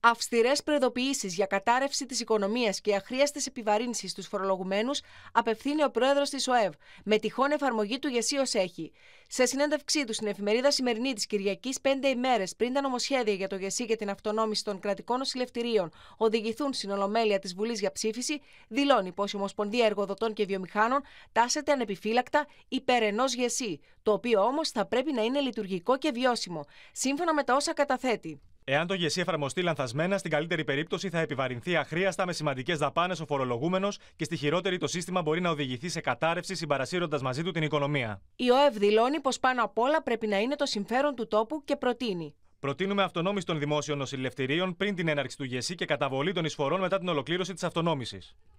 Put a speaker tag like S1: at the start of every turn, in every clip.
S1: Αυστηρές προειδοποιήσεις για κατάρρευση της οικονομίας και αχρίαστες επιβαρύνσεις στους φορολογουμένους απευθύνει ο πρόεδρος της ΟΕΒ, με τυχόν εφαρμογή του γεσίω έχει. Σε συνέντευξή του στην εφημερίδα Σημερινή της Κυριακής, πέντε ημέρες πριν τα νομοσχέδια για το γεσί και την αυτονόμηση των κρατικών νοσηλευτηρίων οδηγηθούν στην Ολομέλεια της Βουλής για ψήφιση, δηλώνει πως η Ομοσπονδία Εργοδοτών και Βιομηχάνων τάσεται ανεπιφύλακτα υπέρ ενός γεσί, το οποίο όμως θα πρέπει να είναι λειτουργικό και βιώσιμο, σύμφωνα με τα όσα καταθέτει.
S2: Εάν το ΓΕΣΥ εφαρμοστεί λανθασμένα, στην καλύτερη περίπτωση θα επιβαρυνθεί αχρίαστα με σημαντικές δαπάνες ο φορολογούμενος και στη χειρότερη το σύστημα μπορεί να οδηγηθεί σε κατάρρευση συμπαρασύροντας μαζί του την οικονομία.
S1: Η ΟΕΒ δηλώνει πως πάνω απ' όλα πρέπει να είναι το συμφέρον του τόπου και προτείνει
S2: Προτείνουμε αυτονόμηση των δημόσιων νοσηλευτηρίων πριν την έναρξη του ΓΕΣΥ και καταβολή των εισφορών μετά την ολοκλήρωση της αυτονόμησης.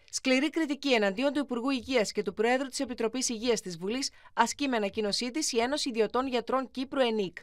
S1: Σκληρή κριτική εναντίον του Υπουργού Υγείας και του Προέδρου της Επιτροπής Υγείας της Βουλής ασκεί με ανακοίνωσή της η Ένωση Ιδιωτών Γιατρών Κύπρου ΕΝΙΚ.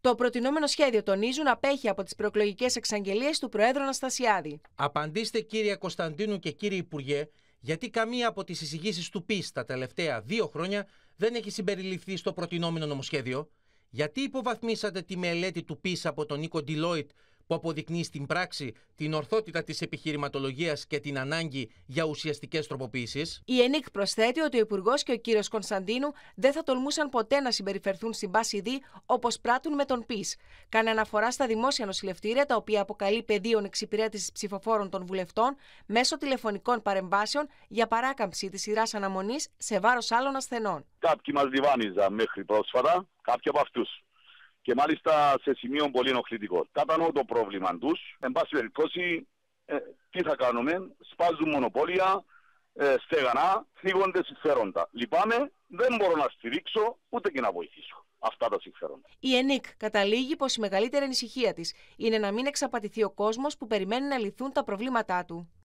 S1: Το προτινόμενο σχέδιο, τονίζουν, απέχει από τις προεκλογικές εξαγγελίες του Προέδρου Αναστασιάδη.
S3: Απαντήστε, κύριε Κωνσταντίνου και κύριε Υπουργέ, γιατί καμία από τις εισηγήσεις του ΠΙΣ τα τελευταία δύο χρόνια δεν έχει συμπεριληφθεί στο προτινόμενο νομοσχέδιο. Γιατί υποβαθμίσατε τη μελέτη του PISA από τον Νίκο Ντιλόιτ που αποδεικνύει στην πράξη την ορθότητα της επιχειρηματολογίας και την ανάγκη για ουσιαστικές τροποποίησει.
S1: Η ΕΝΙΚ προσθέτει ότι ο Υπουργός και ο κύριος Κωνσταντίνου δεν θα τολμούσαν ποτέ να συμπεριφερθούν στην πάση δι όπως πράττουν με τον ΠΙΣ. Κάνει αναφορά στα δημόσια νοσηλευτήρια, τα οποία αποκαλεί πεδίων εξυπηρέτησης ψηφοφόρων των βουλευτών μέσω τηλεφωνικών παρεμβάσεων για παράκαμψη της σειράς αναμονής σε βάρος άλλων ασθενών.
S4: Κάποιοι μας διβάνιζαν μέχρι πρόσφατα, κάποιοι από αυτούς και μάλιστα σε σημείο πολύ ενοχλητικό. Κατανοώ το πρόβλημα τους. Εν πάση περιπτώσει, ε, τι θα κάνουμε, σπάζουν μονοπόλια, ε, στεγανά, θίγονται συμφέροντα. Λυπάμαι, δεν μπορώ να στηρίξω ούτε και να βοηθήσω αυτά τα συμφέροντα.
S1: Η ΕΝΙΚ καταλήγει πως η μεγαλύτερη ανησυχία της είναι να μην εξαπατηθεί ο κόσμος που περιμένει να λυθούν τα προβλήματά του.